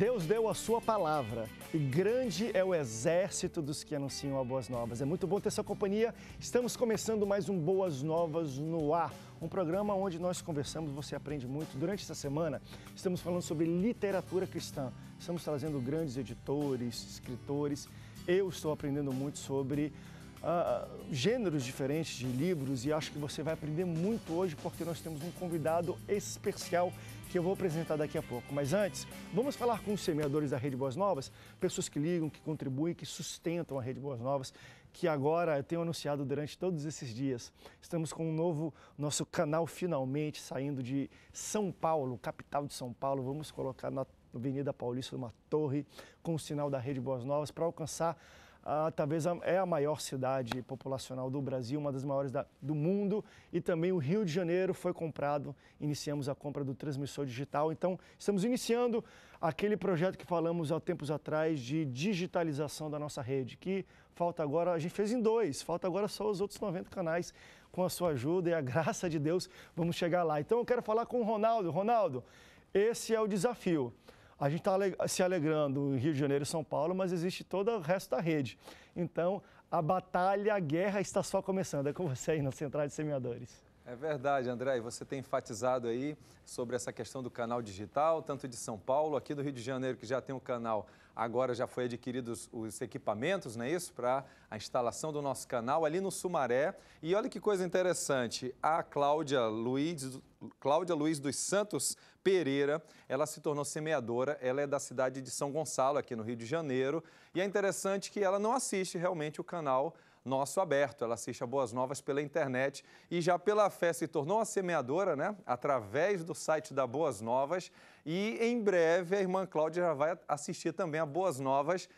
Deus deu a sua palavra e grande é o exército dos que anunciam a Boas Novas. É muito bom ter sua companhia. Estamos começando mais um Boas Novas no Ar, um programa onde nós conversamos, você aprende muito. Durante esta semana, estamos falando sobre literatura cristã. Estamos trazendo grandes editores, escritores. Eu estou aprendendo muito sobre uh, gêneros diferentes de livros e acho que você vai aprender muito hoje porque nós temos um convidado especial que eu vou apresentar daqui a pouco. Mas antes, vamos falar com os semeadores da Rede Boas Novas, pessoas que ligam, que contribuem, que sustentam a Rede Boas Novas, que agora eu tenho anunciado durante todos esses dias. Estamos com um novo nosso canal finalmente saindo de São Paulo, capital de São Paulo. Vamos colocar na Avenida Paulista uma torre com o sinal da Rede Boas Novas para alcançar ah, talvez a, é a maior cidade populacional do Brasil, uma das maiores da, do mundo, e também o Rio de Janeiro foi comprado, iniciamos a compra do transmissor digital. Então, estamos iniciando aquele projeto que falamos há tempos atrás de digitalização da nossa rede, que falta agora, a gente fez em dois, falta agora só os outros 90 canais. Com a sua ajuda e a graça de Deus, vamos chegar lá. Então, eu quero falar com o Ronaldo. Ronaldo, esse é o desafio. A gente está se alegrando em Rio de Janeiro e São Paulo, mas existe todo o resto da rede. Então, a batalha, a guerra está só começando. É com você aí na Central de Semeadores. É verdade, André, e você tem enfatizado aí sobre essa questão do canal digital, tanto de São Paulo, aqui do Rio de Janeiro, que já tem um canal Agora já foi adquiridos os equipamentos, não é isso? Para a instalação do nosso canal ali no Sumaré. E olha que coisa interessante, a Cláudia Luiz, Cláudia Luiz dos Santos Pereira, ela se tornou semeadora, ela é da cidade de São Gonçalo, aqui no Rio de Janeiro. E é interessante que ela não assiste realmente o canal nosso aberto. Ela assiste a Boas Novas pela internet e já pela fé se tornou a semeadora, né? Através do site da Boas Novas. E em breve a irmã Cláudia já vai assistir também a Boas Novas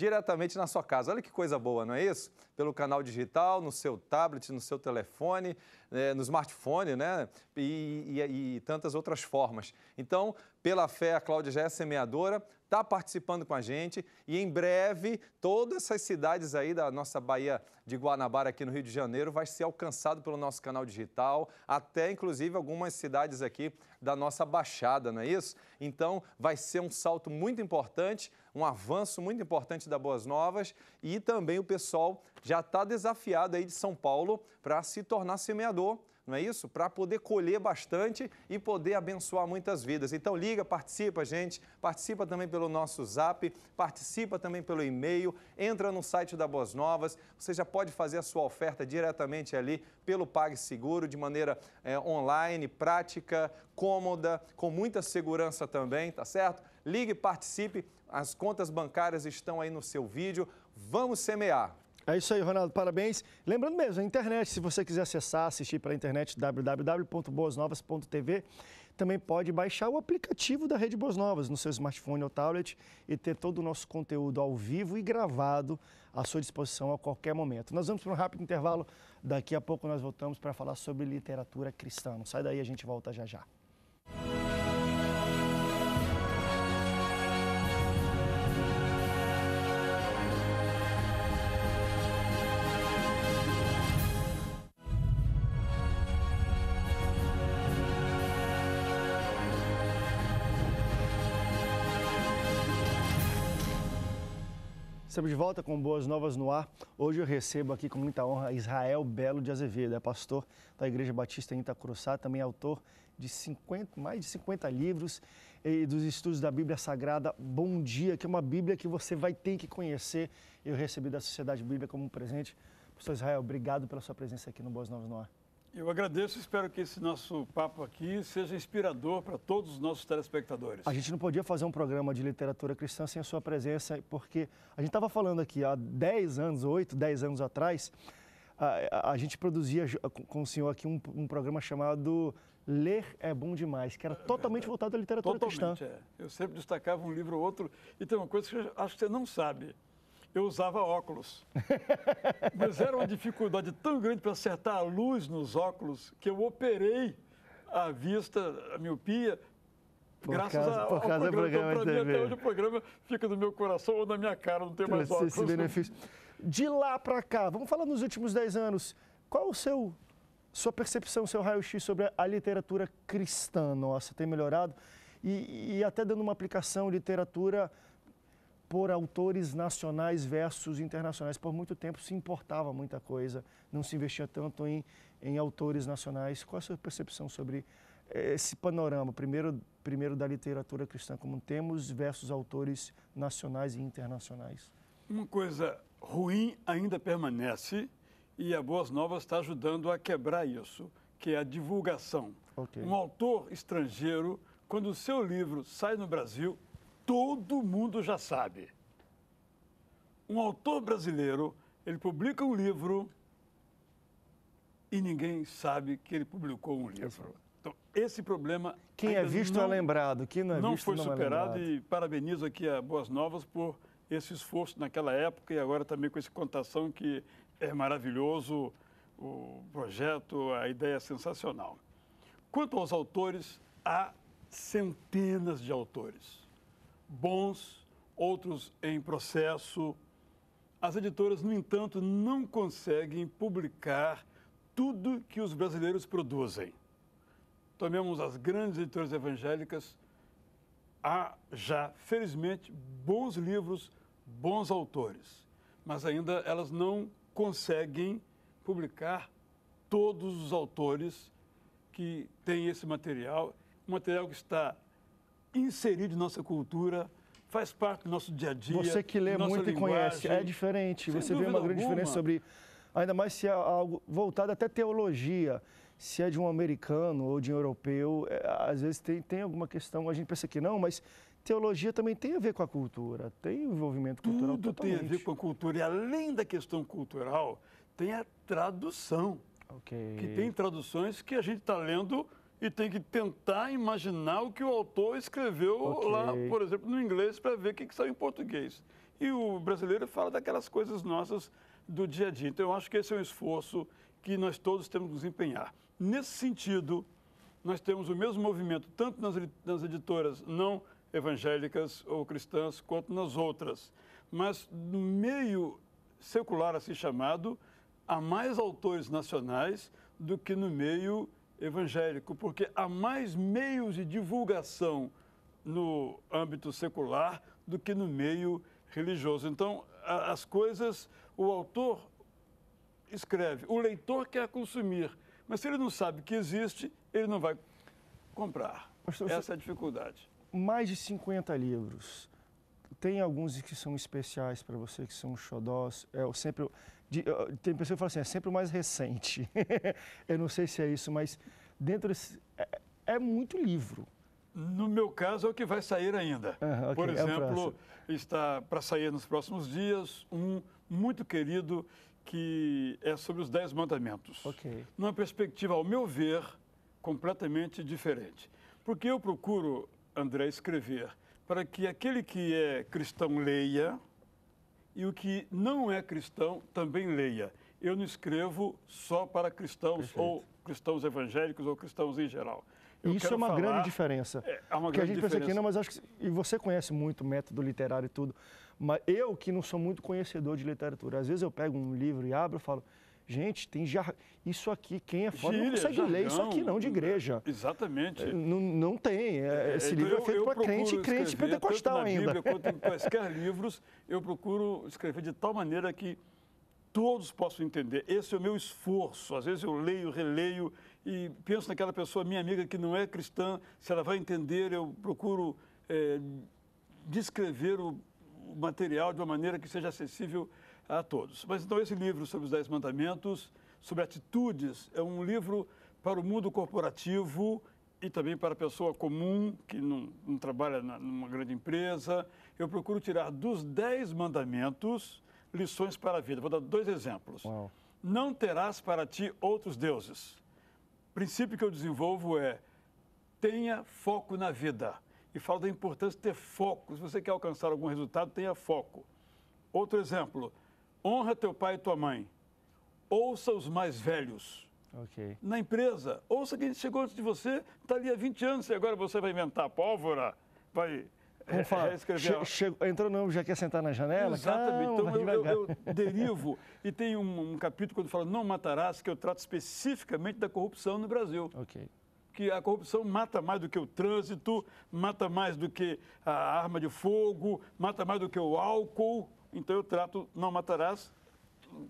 diretamente na sua casa. Olha que coisa boa, não é isso? Pelo canal digital, no seu tablet, no seu telefone, né, no smartphone, né? E, e, e tantas outras formas. Então, pela fé, a Cláudia já é semeadora, está participando com a gente e em breve todas essas cidades aí da nossa Bahia de Guanabara aqui no Rio de Janeiro vai ser alcançado pelo nosso canal digital, até inclusive algumas cidades aqui da nossa Baixada, não é isso? Então, vai ser um salto muito importante, um avanço muito importante da Boas Novas e também o pessoal já está desafiado aí de São Paulo para se tornar semeador não é isso? Para poder colher bastante e poder abençoar muitas vidas. Então liga, participa, gente, participa também pelo nosso zap, participa também pelo e-mail, entra no site da Boas Novas, você já pode fazer a sua oferta diretamente ali pelo PagSeguro, de maneira é, online, prática, cômoda, com muita segurança também, tá certo? Ligue, participe, as contas bancárias estão aí no seu vídeo. Vamos semear. É isso aí, Ronaldo, parabéns. Lembrando mesmo, a internet, se você quiser acessar, assistir pela internet www.boasnovas.tv, também pode baixar o aplicativo da Rede Boas Novas no seu smartphone ou tablet e ter todo o nosso conteúdo ao vivo e gravado à sua disposição a qualquer momento. Nós vamos para um rápido intervalo, daqui a pouco nós voltamos para falar sobre literatura cristã. Não sai daí, a gente volta já já. Estamos de volta com Boas Novas no Ar. Hoje eu recebo aqui com muita honra Israel Belo de Azevedo, é pastor da Igreja Batista em Itacuruçá, também é autor de 50, mais de 50 livros e dos estudos da Bíblia Sagrada Bom Dia, que é uma Bíblia que você vai ter que conhecer. Eu recebi da Sociedade Bíblia como um presente. Pastor Israel, obrigado pela sua presença aqui no Boas Novas no Ar. Eu agradeço e espero que esse nosso papo aqui seja inspirador para todos os nossos telespectadores. A gente não podia fazer um programa de literatura cristã sem a sua presença, porque a gente estava falando aqui há 10 anos, 8, 10 anos atrás, a, a, gente produzia com o senhor aqui um, um, programa chamado Ler é Bom Demais, que era é totalmente voltado à literatura totalmente, cristã. É. Eu sempre destacava um livro ou outro, e tem uma coisa que eu acho que você não sabe eu usava óculos. Mas era uma dificuldade tão grande para acertar a luz nos óculos que eu operei a vista, a miopia, por graças causa, a, por causa ao programa. então, para mim, até hoje o programa fica no meu coração ou na minha cara, não tem mais óculos. Esse benefício. De lá para cá, vamos falar nos últimos 10 anos, qual o seu... Sua percepção, seu raio-x sobre a literatura cristã nossa tem melhorado? E, e até dando uma aplicação literatura por autores nacionais versus internacionais. Por muito tempo se importava muita coisa, não se investia tanto em, em autores nacionais. Qual é a sua percepção sobre eh, esse panorama, primeiro, primeiro da literatura cristã como temos, versus autores nacionais e internacionais? Uma coisa ruim ainda permanece e a Boas Novas está ajudando a quebrar isso, que é a divulgação. Okay. Um autor estrangeiro, quando o seu livro sai no Brasil, todo mundo já sabe. Um autor brasileiro, ele publica um livro e ninguém sabe que ele publicou um livro. Então, esse problema. Quem é visto não, é lembrado, quem não é não visto foi não é superado é e parabenizo aqui a Boas Novas por esse esforço naquela época e agora também com esse contação que é maravilhoso, o projeto, a ideia é sensacional. Quanto aos autores, há centenas de autores bons, outros em processo. As editoras, no entanto, não conseguem publicar tudo que os brasileiros produzem. Tomemos as grandes editoras evangélicas. Há já, felizmente, bons livros, bons autores, mas ainda elas não conseguem publicar todos os autores que têm esse material, um material que está inserido em nossa cultura, faz parte do nosso dia a dia. Você que lê muito linguagem. e conhece, é diferente. Sem você vê uma alguma. grande diferença sobre. Ainda mais se é algo voltado até teologia, se é de um americano ou de um europeu, é, às vezes tem, tem alguma questão, a gente pensa que não, mas teologia também tem a ver com a cultura, tem envolvimento cultural Tudo totalmente. tem a ver com a cultura, e além da questão cultural, tem a tradução. Ok. Que tem traduções que a gente está lendo e tem que tentar imaginar o que o autor escreveu okay. lá, por exemplo, no inglês, para ver o que, que saiu em português. E o brasileiro fala daquelas coisas nossas do dia a dia. Então, eu acho que esse é um esforço que nós todos temos que desempenhar. Nesse sentido, nós temos o mesmo movimento, tanto nas, nas editoras não evangélicas ou cristãs, quanto nas outras. Mas no meio secular, assim chamado, há mais autores nacionais do que no meio evangélico, porque há mais meios de divulgação no âmbito secular do que no meio religioso. Então, as coisas, o autor escreve, o leitor quer consumir, mas se ele não sabe que existe, ele não vai comprar. Pastor, Essa é a dificuldade. Mais de 50 livros. Tem alguns que são especiais para você, que são xodós. É, eu sempre de, tem pessoas que falam assim, é sempre o mais recente. eu não sei se é isso, mas dentro desse, é, é muito livro. No meu caso, é o que vai sair ainda. okay. Por é exemplo, é está para sair nos próximos dias um muito querido que é sobre os Dez Mandamentos. Okay. Numa perspectiva, ao meu ver, completamente diferente. Porque eu procuro, André, escrever para que aquele que é cristão leia, e o que não é cristão também leia. Eu não escrevo só para cristãos Perfeito. ou cristãos evangélicos ou cristãos em geral. Eu Isso é uma falar... grande diferença. É, é uma que grande a gente diferença. pensa aqui, não, mas acho que e você conhece muito método literário e tudo, mas eu que não sou muito conhecedor de literatura, às vezes eu pego um livro e abro e falo, Gente, tem já. Isso aqui, quem é fora Gíria, não consegue jargão, ler isso aqui, não, de é, igreja. Exatamente. É, não, não tem. É, esse então livro eu, é feito para crente, crente pentecostal tanto ainda. Bíblia quanto em quaisquer livros, eu procuro escrever de tal maneira que todos possam entender. Esse é o meu esforço. Às vezes eu leio, releio e penso naquela pessoa, minha amiga, que não é cristã, se ela vai entender, eu procuro é, descrever o, o material de uma maneira que seja acessível a todos. Mas então esse livro sobre os Dez Mandamentos, sobre atitudes, é um livro para o mundo corporativo e também para a pessoa comum que não, não trabalha na, numa grande empresa. Eu procuro tirar dos Dez Mandamentos lições para a vida. Vou dar dois exemplos. Uau. Não terás para ti outros deuses. O princípio que eu desenvolvo é tenha foco na vida. E falo da importância de ter foco. Se você quer alcançar algum resultado, tenha foco. Outro exemplo, honra teu pai e tua mãe, ouça os mais velhos. Okay. Na empresa, ouça quem chegou antes de você, está ali há 20 anos e agora você vai inventar pólvora, vai Vamos eh, falar. Che, che, entrou não, já quer sentar na janela? Exatamente. Calma, então eu, eu, eu, derivo e tem um, um, capítulo quando fala não matarás, que eu trato especificamente da corrupção no Brasil. Ok. Que a corrupção mata mais do que o trânsito, mata mais do que a arma de fogo, mata mais do que o álcool. Então eu trato Não Matarás,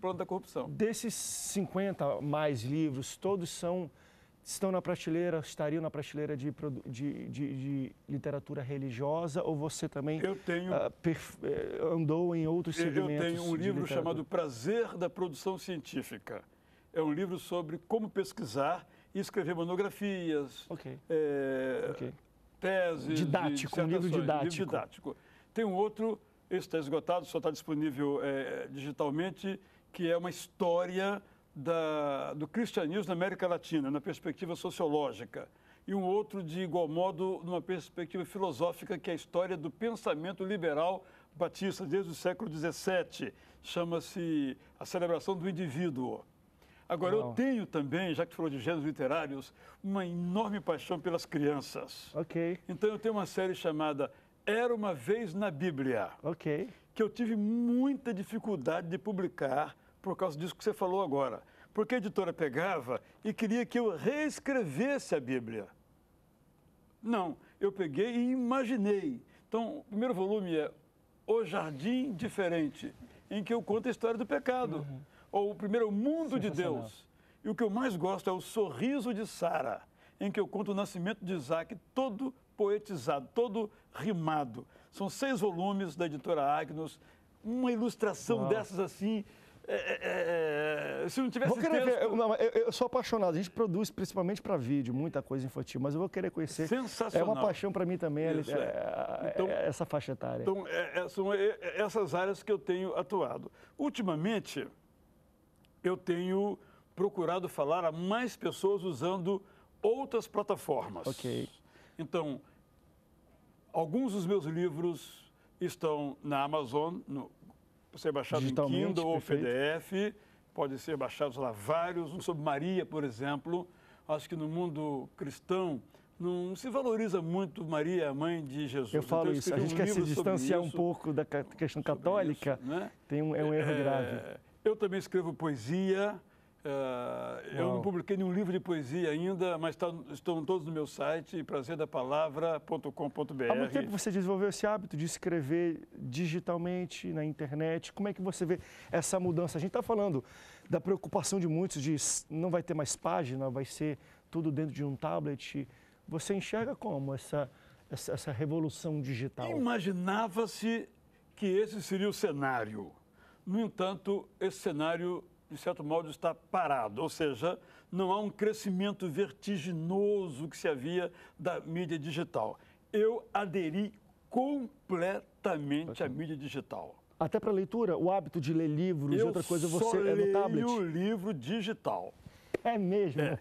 plano da corrupção. Desses 50 mais livros, todos são estão na prateleira, estariam na prateleira de, de, de, de literatura religiosa ou você também eu tenho, ah, perf, eh, andou em outros segmentos? Eu tenho um livro chamado Prazer da Produção Científica. É um livro sobre como pesquisar e escrever monografias, okay. É, okay. teses. Didático, um livro didático. livro didático. Tem um outro esse está esgotado, só está disponível é, digitalmente, que é uma história da, do cristianismo na América Latina, na perspectiva sociológica. E um outro, de igual modo, numa perspectiva filosófica, que é a história do pensamento liberal batista desde o século XVII. Chama-se A Celebração do Indivíduo. Agora, Uau. eu tenho também, já que tu falou de gêneros literários, uma enorme paixão pelas crianças. Ok. Então, eu tenho uma série chamada era uma vez na Bíblia. Ok. Que eu tive muita dificuldade de publicar por causa disso que você falou agora. Porque a editora pegava e queria que eu reescrevesse a Bíblia. Não, eu peguei e imaginei. Então, o primeiro volume é O Jardim Diferente, em que eu conto a história do pecado. Uhum. Ou o primeiro O Mundo de Deus. E o que eu mais gosto é O Sorriso de Sara, em que eu conto o nascimento de Isaac todo poetizado, todo rimado. São seis volumes da editora Agnus. uma ilustração Uau. dessas assim. É é, é, é, se não tivesse vou querer texto... ver. Eu, não, eu, eu, sou apaixonado. A gente produz principalmente para vídeo, muita coisa infantil, mas eu vou querer conhecer. Sensacional. É uma paixão para mim também, é, Isso, é, então, essa faixa etária. Então, são essas áreas que eu tenho atuado. Ultimamente, eu tenho procurado falar a mais pessoas usando outras plataformas. Ok. Então, Alguns dos meus livros estão na Amazon, no, pode ser baixado em Kindle ou PDF, pode ser baixados lá vários, um sobre Maria, por exemplo. Acho que no mundo cristão não se valoriza muito Maria, a mãe de Jesus. Eu falo então, eu isso, a gente um quer se distanciar isso, um pouco da questão católica, isso, né? Tem um, é um erro é, grave. Eu também escrevo poesia, ah, eu não publiquei nenhum livro de poesia ainda, mas tá, estão todos no meu site, prazerdapalavra.com.br. Há muito tempo você desenvolveu esse hábito de escrever digitalmente na internet. Como é que você vê essa mudança? A gente está falando da preocupação de muitos de não vai ter mais página, vai ser tudo dentro de um tablet. Você enxerga como essa, essa, essa revolução digital? Imaginava-se que esse seria o cenário. No entanto, esse cenário de certo modo, está parado, ou seja, não há um crescimento vertiginoso que se havia da mídia digital. Eu aderi completamente à mídia digital. Até para leitura, o hábito de ler livros, Eu outra coisa você é no tablet. Eu livro digital. É mesmo? É.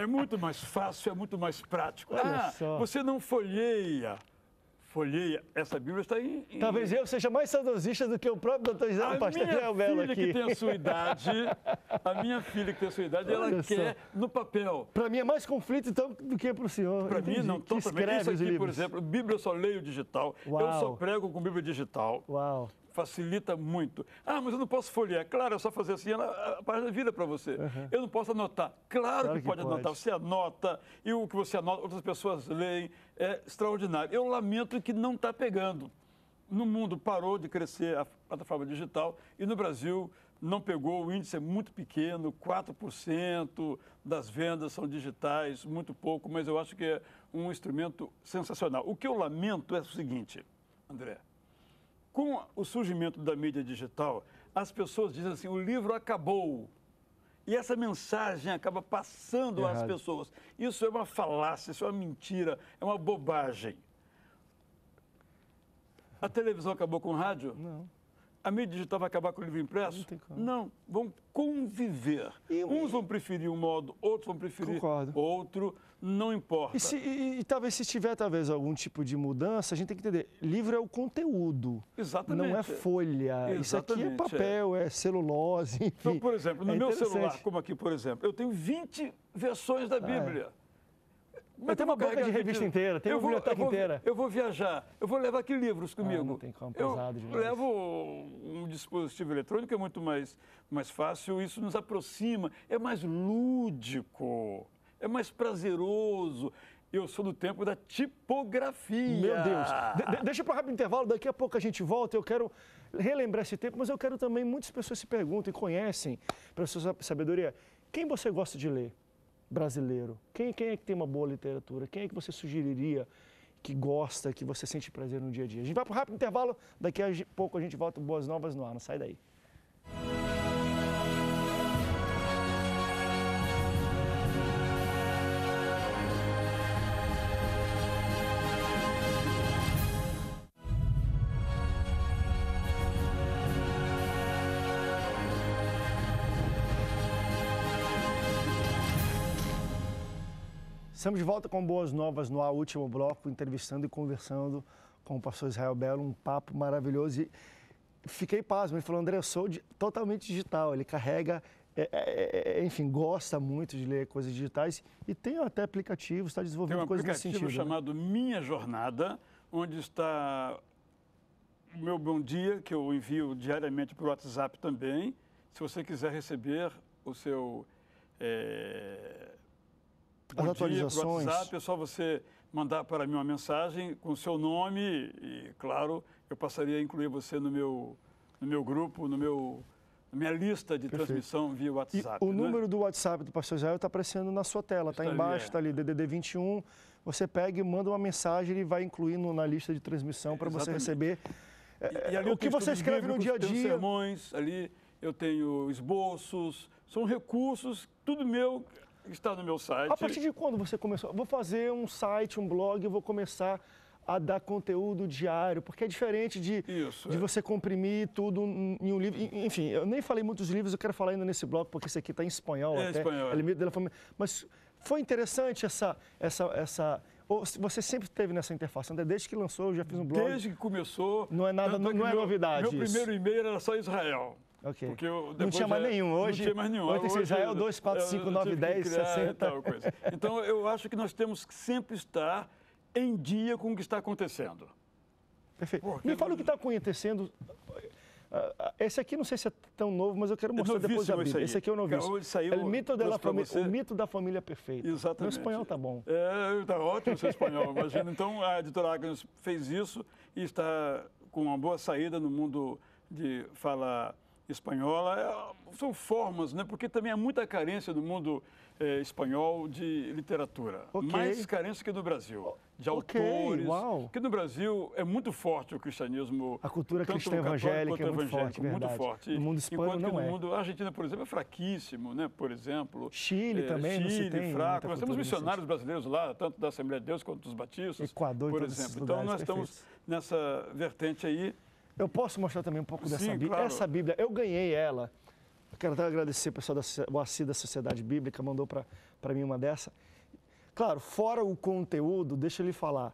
é. muito mais fácil, é muito mais prático. Olha ah, só. você não folheia folheia essa Bíblia está em, Talvez eu seja mais saudosista do que o próprio doutor José a Pastor minha filha que tem a sua idade, a minha filha que tem a sua idade, Olha ela só. quer no papel. Para mim é mais conflito então do que para o senhor. Para mim não, totalmente. Isso aqui, por exemplo, Bíblia eu só leio digital, Uau. eu só prego com Bíblia digital. Uau facilita muito. Ah, mas eu não posso folhear. Claro, é só fazer assim, ela, a página vira para você. Uhum. Eu não posso anotar. Claro, claro que, que, pode, pode anotar. Você anota, e o que você anota, outras pessoas leem. É extraordinário. Eu lamento que não está pegando. No mundo parou de crescer a plataforma digital e no Brasil não pegou, o índice é muito pequeno, 4% das vendas são digitais, muito pouco, mas eu acho que é um instrumento sensacional. O que eu lamento é o seguinte, André, com o surgimento da mídia digital, as pessoas dizem assim: o livro acabou. E essa mensagem acaba passando Errado. às pessoas. Isso é uma falácia, isso é uma mentira, é uma bobagem. A televisão acabou com o rádio? Não. A mídia digital vai acabar com o livro impresso? Não, Não vão conviver. Uns vão preferir um modo, outros vão preferir Concordo. outro não importa. E, se, e, e, talvez se tiver talvez algum tipo de mudança, a gente tem que entender, livro é o conteúdo. Exatamente. Não é folha. Exatamente, Isso aqui é, é. papel, é, é celulose. Enfim. Então, por exemplo, no é meu celular, como aqui, por exemplo, eu tenho 20 versões da ah, é. Bíblia. É. Como eu tenho uma banca de revista de... inteira, tenho eu uma vou, biblioteca eu vou, inteira. Eu vou viajar, eu vou levar aqui livros ah, comigo. Ah, não tem como, é pesado eu levo um dispositivo eletrônico, é muito mais, mais fácil, isso nos aproxima, é mais lúdico é mais prazeroso. Eu sou do tempo da tipografia. Meu Deus. De deixa para um rápido intervalo, daqui a pouco a gente volta. Eu quero relembrar esse tempo, mas eu quero também, muitas pessoas se perguntam e conhecem, para sua sabedoria, quem você gosta de ler brasileiro? Quem, quem é que tem uma boa literatura? Quem é que você sugeriria que gosta, que você sente prazer no dia a dia? A gente vai para um rápido intervalo, daqui a pouco a gente volta. Boas novas no ar, não sai daí. Estamos de volta com boas novas no último bloco, entrevistando e conversando com o pastor Israel Belo, um papo maravilhoso. E fiquei pasmo, ele falou, André, eu sou totalmente digital, ele carrega, é, é, é, é, enfim, gosta muito de ler coisas digitais e tem até aplicativos, está desenvolvendo tem um coisas nesse sentido. um né? aplicativo chamado né? Minha Jornada, onde está o meu bom dia, que eu envio diariamente o WhatsApp também. Se você quiser receber o seu é, as atualizações. Dia, WhatsApp, é só você mandar para mim uma mensagem com o seu nome e, claro, eu passaria a incluir você no meu, no meu grupo, no meu, na minha lista de Perfeito. transmissão via WhatsApp. E o né? número do WhatsApp do Pastor Israel está aparecendo na sua tela, está tá embaixo, está ali, DDD 21. Você pega e manda uma mensagem, ele vai incluir no, na lista de transmissão para você receber. E, e é, o que você escreve bíblicos, no dia a dia. Eu tenho sermões ali, eu tenho esboços, são recursos, tudo meu está no meu site. A partir de quando você começou? Vou fazer um site, um blog, vou começar a dar conteúdo diário, porque é diferente de, Isso, de é. você comprimir tudo em um livro. Enfim, eu nem falei muitos livros, eu quero falar ainda nesse blog, porque esse aqui está em espanhol é, até. Espanhol. É. Mas foi interessante essa, essa, essa, ou você sempre teve nessa interface? desde que lançou, eu já fiz um blog. Desde que começou. Não é nada, não, é não é meu, novidade. Meu isso. primeiro e-mail era só Israel. Ok. Porque eu, não tinha mais já, é- nenhum. Hoje, não tinha mais nenhum. Hoje, hoje Israel 2, 4, 5, 9, 10, 60. Então, eu acho que nós temos que sempre estar em dia com o que está acontecendo. Perfeito. Porque... Me fala o que está acontecendo. Ah, esse aqui não sei se é tão novo, mas eu quero é mostrar depois da Bíblia. Esse aqui eu não vi. Hoje saiu, é o, mito você... o mito da família perfeita. Exatamente. Meu espanhol tá bom. É, tá ótimo seu espanhol, imagina. Então, a editora Agnes fez isso e está com uma boa saída no mundo de falar espanhola. É, são formas, né? Porque também há muita carência do mundo é, espanhol de literatura. Okay. Mais carência que do Brasil. De okay. autores. Uau. Porque no Brasil é muito forte o cristianismo. A cultura cristã evangélica é muito forte, muito forte. No mundo espanhol Enquanto não é. mundo, a Argentina, por exemplo, é fraquíssimo, né? Por exemplo. Chile é, também, Chile, não fraco. Nós temos missionários brasileiros lá, tanto da Assembleia de Deus quanto dos Batistas. Equador, por exemplo. então nós perfeito. estamos nessa vertente aí eu posso mostrar também um pouco Sim, dessa Bíblia? Claro. Essa Bíblia, eu ganhei ela. Eu quero até agradecer o pessoal da o da Sociedade Bíblica, mandou para mim uma dessa. Claro, fora o conteúdo, deixa ele falar.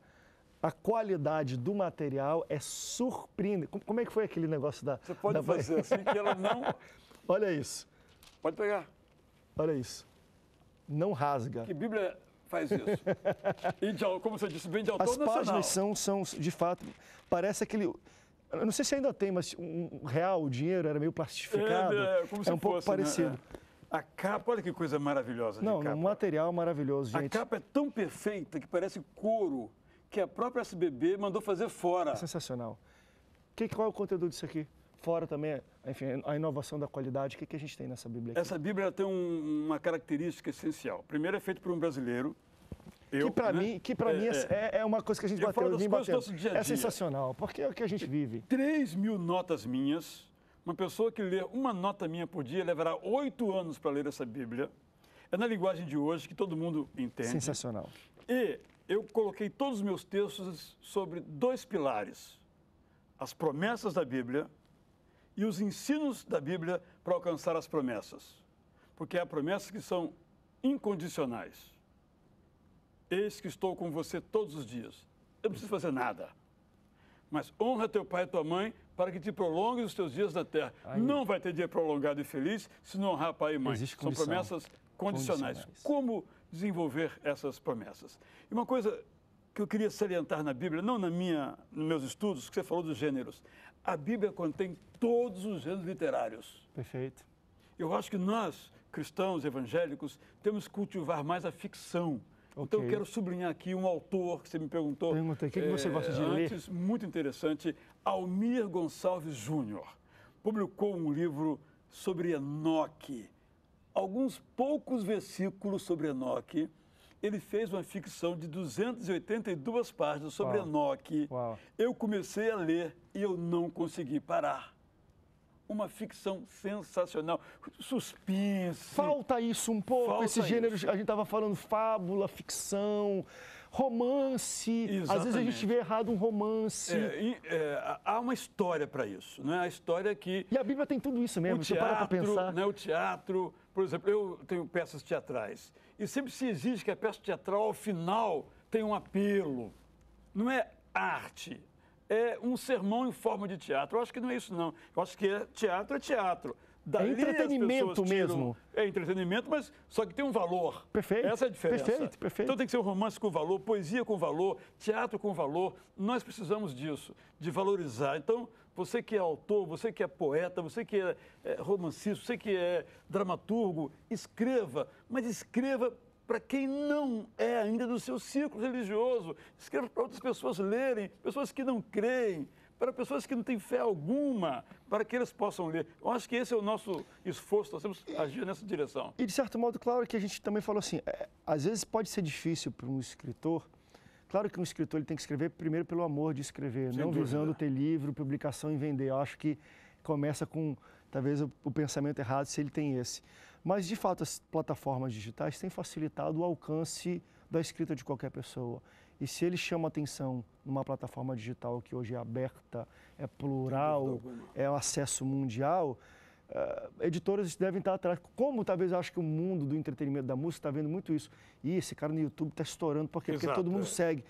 A qualidade do material é surpreendente. Como é que foi aquele negócio da. Você pode da... fazer assim que ela não. Olha isso. Pode pegar. Olha isso. Não rasga. Que Bíblia faz isso. E de, como você disse, vem de autor As nacional. páginas são, são, de fato, parece aquele eu não sei se ainda tem, mas um real, o dinheiro era meio plastificado. É, é como é se né? é um fosse, pouco parecido. Né? A capa, olha que coisa maravilhosa. Não, um material maravilhoso, gente. A capa é tão perfeita que parece couro, que a própria SBB mandou fazer fora. É sensacional. Que, qual é o conteúdo disso aqui? Fora também, enfim, a inovação da qualidade, o que, que a gente tem nessa Bíblia aqui? Essa Bíblia tem um, uma característica essencial. Primeiro, é feita por um brasileiro, eu, que para né? mim, que pra é, mim é, é, é, é uma coisa que a gente bateu, eu bateu. Dia é -dia. É sensacional, porque é o que a gente vive. 3 mil notas minhas, uma pessoa que lê uma nota minha por dia levará oito anos para ler essa Bíblia. É na linguagem de hoje que todo mundo entende. Sensacional. E eu coloquei todos os meus textos sobre dois pilares: as promessas da Bíblia e os ensinos da Bíblia para alcançar as promessas. Porque há promessas que são incondicionais. Eis que estou com você todos os dias. Eu não preciso fazer nada. Mas honra teu pai e tua mãe para que te prolongues os teus dias na terra. Aí. Não vai ter dia prolongado e feliz se não honrar pai e mãe. São promessas condicionais. condicionais. Como desenvolver essas promessas? E uma coisa que eu queria salientar na Bíblia, não na minha, nos meus estudos, que você falou dos gêneros. A Bíblia contém todos os gêneros literários. Perfeito. Eu acho que nós, cristãos evangélicos, temos que cultivar mais a ficção Okay. Então eu quero sublinhar aqui um autor que você me perguntou. Perguntei, o que, é, que, você eh, gosta de antes, ler? Muito interessante, Almir Gonçalves Júnior. Publicou um livro sobre Enoque. Alguns poucos versículos sobre Enoque. Ele fez uma ficção de 282 páginas sobre Uau. Enoque. Uau. Eu comecei a ler e eu não consegui parar uma ficção sensacional. Suspense. Falta isso um pouco, Falta gênero A gente estava falando fábula, ficção, romance. Exatamente. Às vezes a gente vê errado um romance. É, é, há uma história para isso, né? A história que. E a Bíblia tem tudo isso mesmo, o teatro, você para pensar. Né, o teatro, por exemplo, eu tenho peças teatrais. E sempre se exige que a peça teatral, ao final, tenha um apelo. Não é arte, é, um sermão em forma de teatro. Eu acho que não é isso, não. Eu acho que é teatro é teatro. Dali é entretenimento mesmo. é entretenimento, mas só que tem um valor. Perfeito. Essa é a diferença. Perfeito, perfeito. Então tem que ser um romance com valor, poesia com valor, teatro com valor. Nós precisamos disso, de valorizar. Então, você que é autor, você que é poeta, você que é, é romancista, você que é dramaturgo, escreva, mas escreva para quem não é ainda do seu círculo religioso. Escreva para outras pessoas lerem, pessoas que não creem, para pessoas que não têm fé alguma, para que eles possam ler. Eu acho que esse é o nosso esforço, nós temos que agir nessa direção. E, de certo modo, claro que a gente também falou assim, é, às vezes pode ser difícil para um escritor, claro que um escritor ele tem que escrever primeiro pelo amor de escrever, Sem não dúvida. visando ter livro, publicação e vender. Eu acho que começa com Talvez o, o pensamento errado se ele tem esse. Mas, de fato, as plataformas digitais têm facilitado o alcance da escrita de qualquer pessoa. E se ele chama atenção numa plataforma digital que hoje é aberta, é plural, né? é o acesso mundial, uh, editoras devem estar atrás. Como talvez eu acho que o mundo do entretenimento da música está vendo muito isso. E esse cara no YouTube está estourando porque, quê? porque todo mundo é. segue.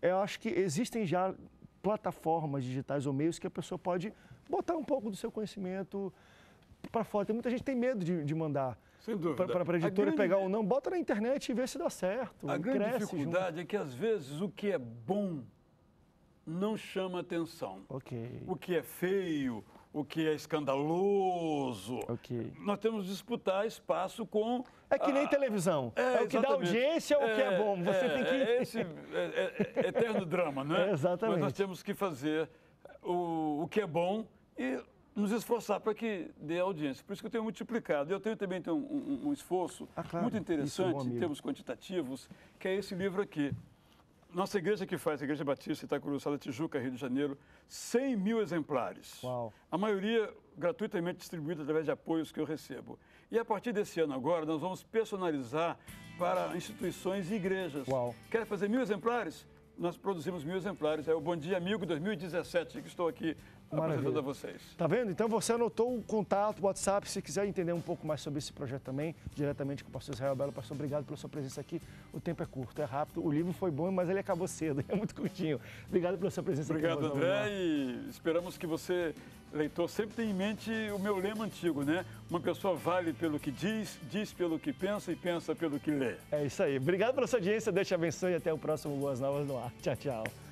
Eu acho que existem já plataformas digitais ou meios que a pessoa pode botar um pouco do seu conhecimento para fora. Tem muita gente tem medo de, de mandar para a editora pegar ou não. Bota na internet e vê se dá certo. A grande dificuldade junto. é que, às vezes, o que é bom não chama atenção. O que é feio, o que é escandaloso. Nós temos que disputar espaço com. É que nem televisão. É, é o que dá audiência é, o que é, é bom. Você é, tem que. É esse é, é, eterno drama, não é? exatamente. Mas nós temos que fazer o, o que é bom e nos esforçar para que dê audiência. Por isso que eu tenho multiplicado. Eu tenho também então, um, um esforço ah, claro. muito interessante isso, é em termos quantitativos, que é esse livro aqui. Nossa igreja que faz, a Igreja Batista Itacurus, da Tijuca, Rio de Janeiro, 100 mil exemplares. Uau. A maioria gratuitamente distribuída através de apoios que eu recebo. E a partir desse ano agora, nós vamos personalizar para instituições e igrejas. Uau. Quer fazer mil exemplares? Nós produzimos mil exemplares. É o Bom Dia Amigo 2017, que estou aqui Tá Maravilha. ajuda vocês. Tá vendo? Então você anotou o contato, o WhatsApp, se quiser entender um pouco mais sobre esse projeto também, diretamente com o pastor Israel Belo. Pastor, obrigado pela sua presença aqui. O tempo é curto, é rápido. O livro foi bom, mas ele acabou cedo, é muito curtinho. Obrigado pela sua presença obrigado, aqui. Obrigado, André, e esperamos que você, leitor, sempre tenha em mente o meu lema antigo, né? Uma pessoa vale pelo que diz, diz pelo que pensa e pensa pelo que lê. É isso aí. Obrigado pela sua audiência, Deus te abençoe e até o próximo Boas Novas no Ar. Tchau, tchau.